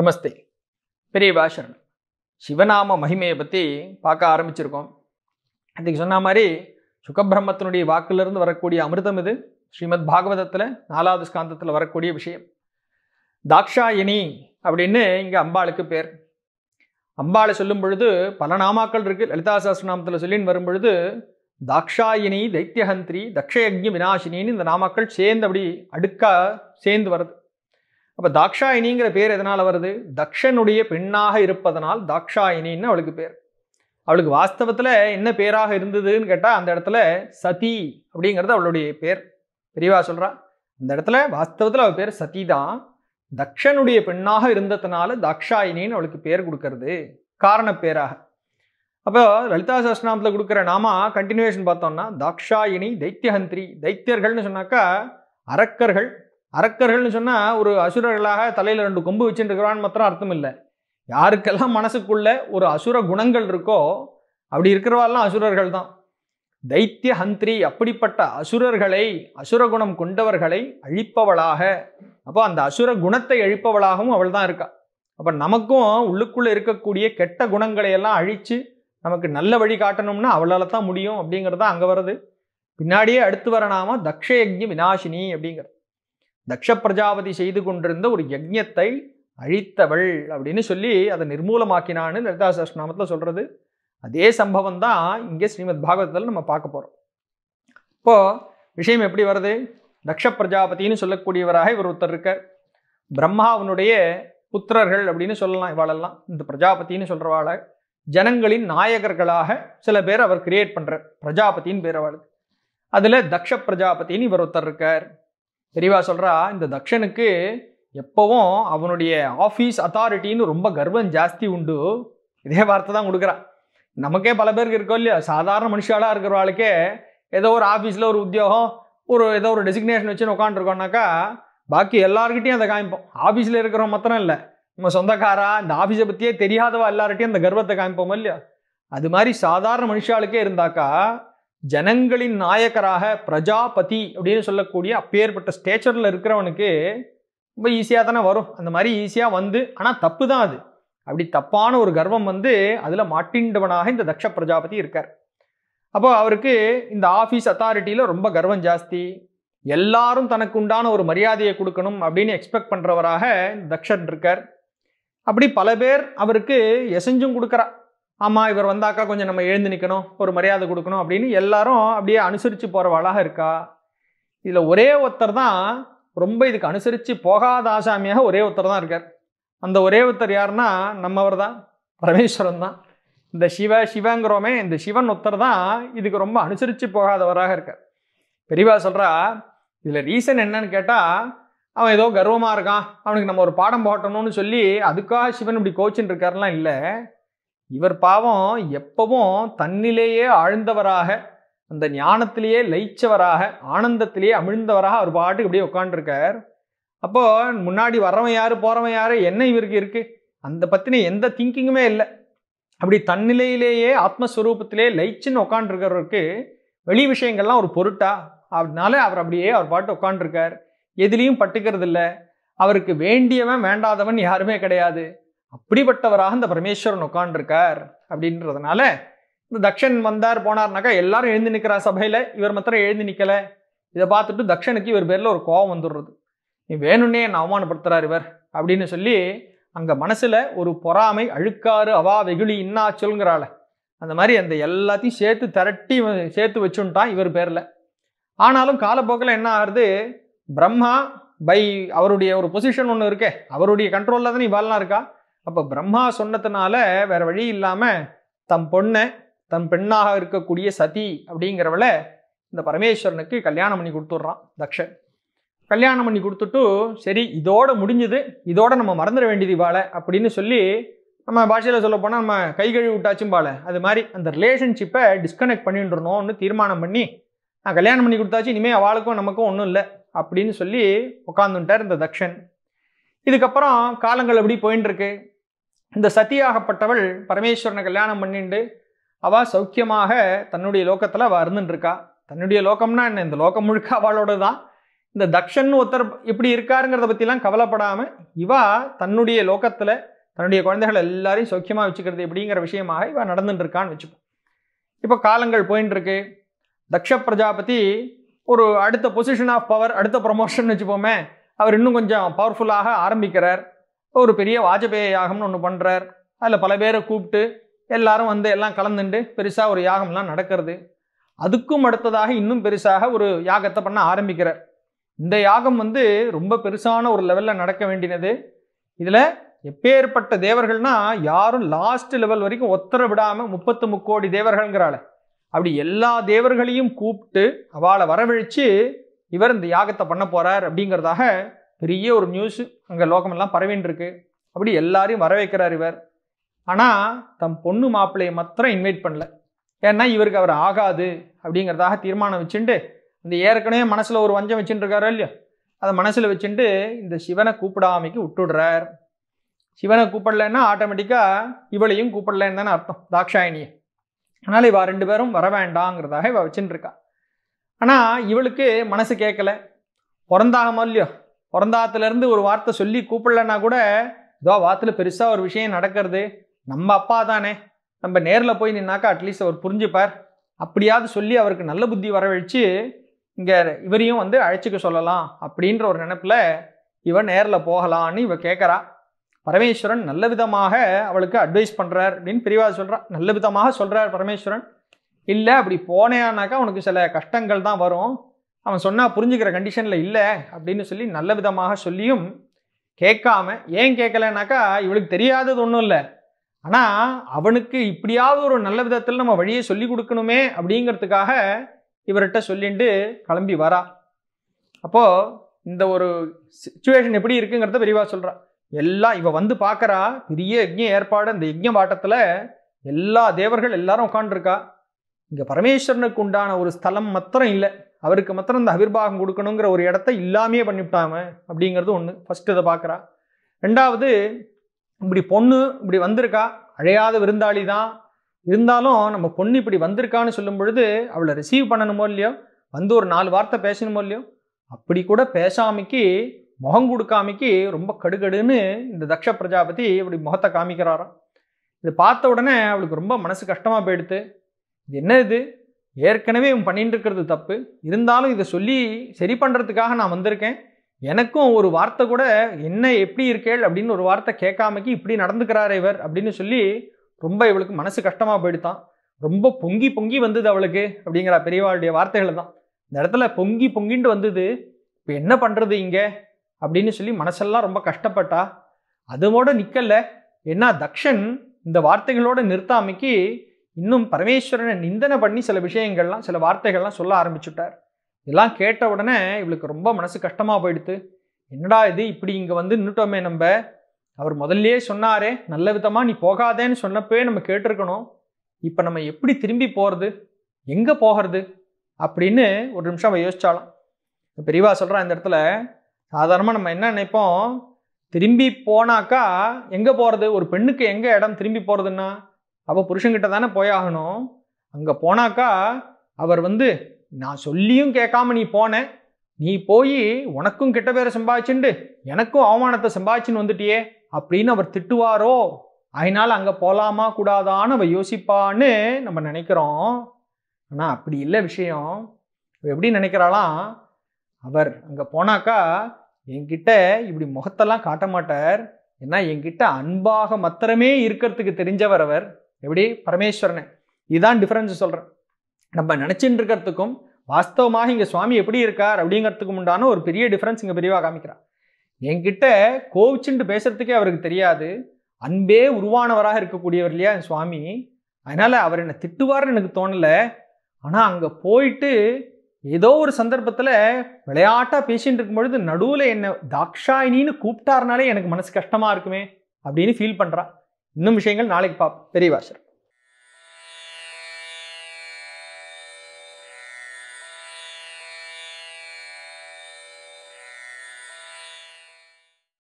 நமஸ்தே பெரிய சரணம் சிவநாம மகிமையை பற்றி பார்க்க ஆரம்பிச்சிருக்கோம் அதுக்கு சொன்ன மாதிரி சுகபிரம்மத்தினுடைய வாக்கிலிருந்து வரக்கூடிய அமிர்தம் இது ஸ்ரீமத் பாகவதத்தில் நாலாவது ஸ்காந்தத்தில் வரக்கூடிய விஷயம் தாக்ஷாயினி அப்படின்னு இங்கே அம்பாளுக்கு பேர் அம்பாளை சொல்லும் பொழுது பல நாமாக்கள் இருக்குது லலிதா சாஸ்திரநாமத்தில் சொல்லின்னு வரும் பொழுது தாக்ஷாயினி தைத்தியஹந்திரி தக்ஷயக்ஞ விநாசினின்னு இந்த நாமாக்கள் சேர்ந்து அப்படி அடுக்கா சேர்ந்து வருது அப்போ தாக்ஷாயினிங்கிற பேர் எதனால் வருது தக்ஷனுடைய பெண்ணாக இருப்பதனால் தாக்ஷாயினின்னு அவளுக்கு பேர் அவளுக்கு வாஸ்தவத்தில் என்ன பேராக இருந்ததுன்னு கேட்டால் அந்த இடத்துல சதி அப்படிங்கிறது அவளுடைய பேர் பெரியவா சொல்கிறா அந்த இடத்துல வாஸ்தவத்தில் அவள் பேர் சதி தான் தக்ஷனுடைய பெண்ணாக இருந்ததுனால தாக்ஷாயினின்னு அவளுக்கு பேர் கொடுக்கறது காரண பேராக அப்போ லலிதா சஹஸ்நாமத்தில் கொடுக்குற நாமா கண்டினியூஷன் பார்த்தோம்னா தாக்ஷாயினி தைத்தியஹந்திரி தைத்தியர்கள்னு சொன்னாக்கா அரக்கர்கள் அரக்கர்கள்னு சொன்னால் ஒரு அசுரர்களாக தலையில் ரெண்டு கொம்பு வச்சுட்டுருக்கிறான்னு மாத்திரம் அர்த்தம் இல்லை யாருக்கெல்லாம் மனசுக்குள்ள ஒரு அசுர குணங்கள் இருக்கோ அப்படி இருக்கிறவாள்லாம் அசுரர்கள் தான் தைத்திய ஹந்திரி அப்படிப்பட்ட அசுரர்களை அசுர குணம் கொண்டவர்களை அழிப்பவளாக அப்போ அந்த அசுர குணத்தை அழிப்பவளாகவும் அவள் தான் இருக்கா அப்போ நமக்கும் உள்ளுக்குள்ளே இருக்கக்கூடிய கெட்ட குணங்களை எல்லாம் அழித்து நமக்கு நல்ல வழி காட்டணும்னா அவளால் தான் முடியும் அப்படிங்கிறது தான் அங்கே வருது பின்னாடியே அடுத்து வர நாம தக்ஷயஜ்ய விநாசினி அப்படிங்கிறது தக்ஷ பிரஜாபதி செய்து கொண்டிருந்த ஒரு யஜ்யத்தை அழித்தவள் அப்படின்னு சொல்லி அதை நிர்மூலமாக்கினான்னு லலிதா சஷ்நாமத்தில் சொல்கிறது அதே சம்பவம் தான் இங்கே ஸ்ரீமத் பாகவதத்தில் நம்ம பார்க்க போகிறோம் இப்போது விஷயம் எப்படி வருது தக்ஷ பிரஜாபதினு சொல்லக்கூடியவராக இவர் ஒருத்தர் இருக்கார் பிரம்மாவனுடைய புத்திரர்கள் அப்படின்னு சொல்லலாம் இவாளெல்லாம் இந்த பிரஜாபத்தின்னு சொல்கிறவாளை ஜனங்களின் நாயகர்களாக சில பேர் அவர் கிரியேட் பண்ணுறார் பிரஜாபதின்னு பேர் அவளுக்கு அதில் தக்ஷ பிரஜாபத்தின்னு இவர் ஒருத்தர் இருக்கார் தெரியவா சொல்கிறா இந்த தக்ஷனுக்கு எப்போவும் அவனுடைய ஆஃபீஸ் அத்தாரிட்டின்னு ரொம்ப கர்வம் ஜாஸ்தி உண்டு இதே வார்த்தை தான் கொடுக்குறான் நமக்கே பல பேருக்கு இருக்கோம் இல்லையா சாதாரண மனுஷாலாக இருக்கிற ஆளுக்கே ஏதோ ஒரு ஆஃபீஸில் ஒரு உத்தியோகம் ஒரு ஏதோ ஒரு டெசிக்னேஷன் வச்சுன்னு உட்காந்துருக்கோம்னாக்கா பாக்கி எல்லாருக்கிட்டையும் அதை காமிப்போம் ஆஃபீஸில் இருக்கிறவங்க மாத்திரம் இல்லை நம்ம சொந்தக்காரா இந்த ஆஃபீஸை பற்றியே தெரியாதவா எல்லார்கிட்டையும் அந்த கர்வத்தை காமிப்போம் இல்லையா அது மாதிரி சாதாரண மனுஷாளுக்கே இருந்தாக்கா ஜனங்களின் நாயக்கராக பிரஜாபதி அப்படின்னு சொல்லக்கூடிய அப்பேற்பட்ட ஸ்டேச்சரில் இருக்கிறவனுக்கு ரொம்ப ஈஸியாக தானே வரும் அந்த மாதிரி ஈஸியாக வந்து ஆனால் தப்பு தான் அது அப்படி தப்பான ஒரு கர்வம் வந்து அதில் மாட்டின்றவனாக இந்த தக்ஷ பிரஜாபதி இருக்கார் அப்போ அவருக்கு இந்த ஆஃபீஸ் அத்தாரிட்டியில் ரொம்ப கர்வம் ஜாஸ்தி எல்லாரும் தனக்கு உண்டான ஒரு மரியாதையை கொடுக்கணும் அப்படின்னு எக்ஸ்பெக்ட் பண்ணுறவராக இந்த தக்ஷன் இருக்கார் அப்படி பல பேர் அவருக்கு எசஞ்சும் கொடுக்குறா ஆமாம் இவர் வந்தாக்கா கொஞ்சம் நம்ம எழுந்து நிற்கணும் ஒரு மரியாதை கொடுக்கணும் அப்படின்னு எல்லாரும் அப்படியே அனுசரித்து போகிறவளாக இருக்கா இதில் ஒரே ஒருத்தர் தான் ரொம்ப இதுக்கு அனுசரித்து போகாத ஆசாமியாக ஒரே ஒருத்தர் தான் இருக்கார் அந்த ஒரே ஒருத்தர் யாருன்னா நம்மவர் தான் பரமேஸ்வரன் தான் இந்த சிவ சிவங்கிறோமே இந்த சிவன் ஒருத்தர் தான் இதுக்கு ரொம்ப அனுசரித்து போகாதவராக இருக்கார் பெரியவா சொல்கிறா இதில் ரீசன் என்னன்னு கேட்டால் அவன் ஏதோ கர்வமாக இருக்கான் அவனுக்கு நம்ம ஒரு பாடம் போட்டணும்னு சொல்லி அதுக்காக சிவன் இப்படி கோச்சின்னு இருக்காருலாம் இல்லை இவர் பாவம் எப்பவும் தன்னிலேயே ஆழ்ந்தவராக அந்த ஞானத்திலேயே லயிச்சவராக ஆனந்தத்திலேயே அமிழ்ந்தவராக அவர் பாட்டுக்கு இப்படியே உட்காண்டிருக்கார் அப்போ முன்னாடி வரவன் யாரு போறவன் யாரு என்ன இவருக்கு இருக்கு அந்த பத்தின எந்த திங்கிங்குமே இல்லை அப்படி தன்னிலையிலேயே ஆத்மஸ்வரூபத்திலே லயிச்சுன்னு உட்காண்டிருக்கிறவருக்கு வெளி விஷயங்கள்லாம் ஒரு பொருட்டா அதனால அவர் அப்படியே அவர் பாட்டு உட்காண்டிருக்கார் எதுலேயும் பட்டுக்கிறது இல்லை அவருக்கு வேண்டியவன் வேண்டாதவன் யாருமே கிடையாது அப்படிப்பட்டவராக இந்த பரமேஸ்வரன் உட்காண்டிருக்கார் அப்படின்றதுனால இந்த தக்ஷன் வந்தார் போனார்னாக்கா எல்லாரும் எழுந்து நிற்கிறா சபையில் இவர் மாத்திரம் எழுந்து நிற்கலை இதை பார்த்துட்டு தக்ஷனுக்கு இவர் பேரில் ஒரு கோபம் வந்துடுறது நீ வேணும்னே என்னை அவமானப்படுத்துறார் இவர் அப்படின்னு சொல்லி அங்கே மனசில் ஒரு பொறாமை அழுக்காறு அவா வெகுளி இன்னா சொல்கிறாள அந்த மாதிரி அந்த எல்லாத்தையும் சேர்த்து திரட்டி சேர்த்து வச்சுன்ட்டான் இவர் பேரில் ஆனாலும் காலப்போக்கில் என்ன ஆகுறது பிரம்மா பை அவருடைய ஒரு பொசிஷன் ஒன்று இருக்கே அவருடைய கண்ட்ரோலில் தானே இவாள்லாம் இருக்கா அப்போ பிரம்மா சொன்னதுனால வேற வழி இல்லாமல் தம் பொண்ணை தன் பெண்ணாக இருக்கக்கூடிய சதி அப்படிங்கிறவள இந்த பரமேஸ்வரனுக்கு கல்யாணம் பண்ணி கொடுத்துட்றான் தக்ஷன் கல்யாணம் பண்ணி கொடுத்துட்டு சரி இதோடு முடிஞ்சுது இதோட நம்ம மறந்துட வேண்டியது வாழை அப்படின்னு சொல்லி நம்ம பாஷையில் சொல்ல போனால் நம்ம கை கழுவி விட்டாச்சும் பாலை அது மாதிரி அந்த ரிலேஷன்ஷிப்பை டிஸ்கனெக்ட் பண்ணிட்டுருணும்னு தீர்மானம் பண்ணி நான் கல்யாணம் பண்ணி கொடுத்தாச்சு இனிமேல் அவளுக்கும் நமக்கும் ஒன்றும் இல்லை அப்படின்னு சொல்லி உட்காந்துட்டார் இந்த தக்ஷன் இதுக்கப்புறம் காலங்கள் எப்படி போயின்னு இருக்கு இந்த சத்தியாகப்பட்டவள் பரமேஸ்வரனை கல்யாணம் பண்ணிண்டு அவள் சௌக்கியமாக தன்னுடைய லோகத்தில் அவள் இருந்துட்டுருக்கா தன்னுடைய லோக்கம்னா என்ன இந்த லோகம் முழுக்க அவளோட தான் இந்த தக்ஷன் ஒருத்தர் இப்படி இருக்காருங்கிறத பற்றிலாம் கவலைப்படாமல் இவா தன்னுடைய லோகத்தில் தன்னுடைய குழந்தைகள் எல்லாரையும் சௌக்கியமாக வச்சுக்கிறது எப்படிங்கிற விஷயமாக இவன் நடந்துட்டுருக்கான்னு வச்சுப்போம் இப்போ காலங்கள் போயின்ட்டு இருக்கு தக்ஷ பிரஜாபதி ஒரு அடுத்த பொசிஷன் ஆஃப் பவர் அடுத்த ப்ரொமோஷன் வச்சுப்போமே அவர் இன்னும் கொஞ்சம் பவர்ஃபுல்லாக ஆரம்பிக்கிறார் ஒரு பெரிய வாஜபேய யாகம்னு ஒன்று பண்ணுறார் அதில் பல பேரை கூப்பிட்டு எல்லாரும் வந்து எல்லாம் கலந்துண்டு பெருசாக ஒரு யாகம்லாம் நடக்கிறது அதுக்கும் அடுத்ததாக இன்னும் பெருசாக ஒரு யாகத்தை பண்ண ஆரம்பிக்கிறார் இந்த யாகம் வந்து ரொம்ப பெருசான ஒரு லெவலில் நடக்க வேண்டியது இதில் எப்பேற்பட்ட தேவர்கள்னா யாரும் லாஸ்ட் லெவல் வரைக்கும் ஒத்தர விடாமல் முப்பத்து முக்கோடி தேவர்கள்ங்கிறாள் அப்படி எல்லா தேவர்களையும் கூப்பிட்டு அவளை வரவழைச்சு இவர் இந்த யாகத்தை பண்ண போகிறார் அப்படிங்கிறதாக பெரிய ஒரு நியூஸ் அங்கே லோகமெல்லாம் பரவின் இருக்கு அப்படி எல்லாரையும் வர வைக்கிறார் இவர் ஆனால் தம் பொண்ணு மாப்பிள்ளையை மாத்திரம் இன்வைட் பண்ணல ஏன்னா இவருக்கு அவர் ஆகாது அப்படிங்கிறதாக தீர்மானம் வச்சுட்டு இந்த ஏற்கனவே மனசில் ஒரு வஞ்சம் வச்சுட்டு இல்லையோ அதை மனசில் வச்சுட்டு இந்த சிவனை கூப்பிடாமைக்கு விட்டுடுறார் சிவனை கூப்பிடலன்னா ஆட்டோமேட்டிக்காக இவளையும் கூப்பிடலன்னு தானே அர்த்தம் தாக்ஷாயணியை அதனால் இவள் ரெண்டு பேரும் வர வேண்டாங்கிறதாக இவள் வச்சுட்டு இருக்கா ஆனால் இவளுக்கு மனசு கேட்கல பிறந்தாகமோ இல்லையோ பிறந்தாத்துலேருந்து ஒரு வார்த்தை சொல்லி கூப்பிடலன்னா கூட இதோ வாத்தில் பெருசாக ஒரு விஷயம் நடக்கிறது நம்ம அப்பா தானே நம்ம நேரில் போய் நின்னாக்கா அட்லீஸ்ட் அவர் புரிஞ்சுப்பார் அப்படியாவது சொல்லி அவருக்கு நல்ல புத்தி வரவழைச்சு இங்கே இவரையும் வந்து அழைச்சிக்க சொல்லலாம் அப்படின்ற ஒரு நினப்பில் இவன் நேரில் போகலான்னு இவ கேட்குறா பரமேஸ்வரன் நல்ல விதமாக அவளுக்கு அட்வைஸ் பண்ணுறார் அப்படின்னு பிரிவாக சொல்கிறா நல்ல விதமாக சொல்கிறார் பரமேஸ்வரன் இல்லை அப்படி போனேன்னாக்கா உனக்கு சில கஷ்டங்கள் தான் வரும் அவன் சொன்னால் புரிஞ்சுக்கிற கண்டிஷனில் இல்லை அப்படின்னு சொல்லி நல்ல விதமாக சொல்லியும் கேட்காம ஏன் கேட்கலனாக்கா இவளுக்கு தெரியாதது ஒன்றும் இல்லை ஆனால் அவனுக்கு இப்படியாவது ஒரு நல்ல விதத்தில் நம்ம வழியை சொல்லி கொடுக்கணுமே அப்படிங்கிறதுக்காக இவர்கிட்ட சொல்லிட்டு கிளம்பி வரா அப்போது இந்த ஒரு சுச்சுவேஷன் எப்படி இருக்குங்கிறத விரிவாக சொல்கிறான் எல்லாம் இவன் வந்து பார்க்குறா பெரிய யஜ்யம் ஏற்பாடு அந்த யஜ்யம் வாட்டத்தில் எல்லா தேவர்கள் எல்லாரும் உட்காண்டிருக்கா இங்கே பரமேஸ்வரனுக்கு உண்டான ஒரு ஸ்தலம் மாத்திரம் இல்லை அவருக்கு மாத்திரம் இந்த அவிர்வாகம் கொடுக்கணுங்கிற ஒரு இடத்த இல்லாமையே பண்ணிவிட்டாம அப்படிங்கிறது ஒன்று ஃபஸ்ட்டு இதை பார்க்குறா ரெண்டாவது இப்படி பொண்ணு இப்படி வந்திருக்கா அழையாத விருந்தாளி தான் இருந்தாலும் நம்ம பொண்ணு இப்படி வந்திருக்கான்னு சொல்லும் பொழுது அவளை ரிசீவ் பண்ணணுமோ இல்லையோ வந்து ஒரு நாலு வார்த்தை பேசணுமோ இல்லையோ அப்படி கூட பேசாமைக்கு முகம் கொடுக்காமைக்கு ரொம்ப கடுகடுன்னு இந்த தக்ஷ பிரஜாபதி இப்படி முகத்தை காமிக்கிறாராம் இதை பார்த்த உடனே அவளுக்கு ரொம்ப மனசு கஷ்டமாக போயிடுது இது என்ன இது ஏற்கனவே இவன் பண்ணிட்டு இருக்கிறது தப்பு இருந்தாலும் இதை சொல்லி சரி பண்ணுறதுக்காக நான் வந்திருக்கேன் எனக்கும் ஒரு வார்த்தை கூட என்ன எப்படி இருக்கேள் அப்படின்னு ஒரு வார்த்தை கேட்காமக்கி இப்படி நடந்துக்கிறார் இவர் அப்படின்னு சொல்லி ரொம்ப இவளுக்கு மனசு கஷ்டமாக போயிடுதான் ரொம்ப பொங்கி பொங்கி வந்தது அவளுக்கு அப்படிங்கிற பெரியவாளுடைய வார்த்தைகள் தான் இந்த இடத்துல பொங்கி பொங்கின்ட்டு வந்தது இப்போ என்ன பண்ணுறது இங்கே அப்படின்னு சொல்லி மனசெல்லாம் ரொம்ப கஷ்டப்பட்டா அதுவோடு நிற்கலை ஏன்னா தக்ஷன் இந்த வார்த்தைகளோடு நிறுத்தாமைக்கு இன்னும் பரமேஸ்வரனை நிந்தனை பண்ணி சில விஷயங்கள்லாம் சில வார்த்தைகள்லாம் சொல்ல ஆரம்பிச்சுட்டார் இதெல்லாம் கேட்ட உடனே இவளுக்கு ரொம்ப மனசு கஷ்டமாக போயிடுத்து என்னடா இது இப்படி இங்கே வந்து நின்றுட்டோமே நம்ம அவர் முதல்லையே சொன்னாரே நல்ல விதமாக நீ போகாதேன்னு சொன்னப்பே நம்ம கேட்டிருக்கணும் இப்போ நம்ம எப்படி திரும்பி போகிறது எங்கே போகிறது அப்படின்னு ஒரு நிமிஷம் அவள் யோசிச்சாலும் பெரியவா சொல்கிறான் இந்த இடத்துல சாதாரணமாக நம்ம என்ன நினைப்போம் திரும்பி போனாக்கா எங்கே போகிறது ஒரு பெண்ணுக்கு எங்கே இடம் திரும்பி போகிறதுன்னா அப்போ புருஷங்கிட்ட தானே போயாகணும் அங்கே போனாக்கா அவர் வந்து நான் சொல்லியும் கேட்காம நீ போன நீ போய் உனக்கும் கெட்ட பேரை சம்பாதிச்சுண்டு எனக்கும் அவமானத்தை சம்பாதிச்சுன்னு வந்துட்டியே அப்படின்னு அவர் திட்டுவாரோ அதனால் அங்கே போகலாமா கூடாதான்னு அவள் யோசிப்பான்னு நம்ம நினைக்கிறோம் ஆனால் அப்படி இல்லை விஷயம் எப்படி நினைக்கிறாளாம் அவர் அங்கே போனாக்கா என்கிட்ட இப்படி முகத்தெல்லாம் காட்ட மாட்டார் ஏன்னா என்கிட்ட அன்பாக மாத்திரமே இருக்கிறதுக்கு தெரிஞ்சவர் அவர் எப்படி பரமேஸ்வரனை இதுதான் டிஃப்ரென்ஸ் சொல்கிறேன் நம்ம நினச்சிட்டு இருக்கிறதுக்கும் வாஸ்தவமாக இங்கே சுவாமி எப்படி இருக்கார் அப்படிங்கிறதுக்கும் உண்டான ஒரு பெரிய டிஃப்ரென்ஸ் இங்கே பெரியவாக காமிக்கிறார் என்கிட்ட கோவிச்சுண்டு பேசுகிறதுக்கே அவருக்கு தெரியாது அன்பே உருவானவராக இருக்கக்கூடியவர் இல்லையா என் சுவாமி அதனால் அவர் என்னை திட்டுவார்னு எனக்கு தோணலை ஆனால் அங்கே போயிட்டு ஏதோ ஒரு சந்தர்ப்பத்தில் விளையாட்டாக பேசிகிட்டு இருக்கும் பொழுது நடுவில் என்னை தாக்ஷாயினின்னு கூப்பிட்டாருனாலே எனக்கு மனசு கஷ்டமாக இருக்குமே அப்படின்னு ஃபீல் பண்ணுறான் இன்னும் விஷயங்கள் நாளைக்கு பாப் பெரிய வாசர்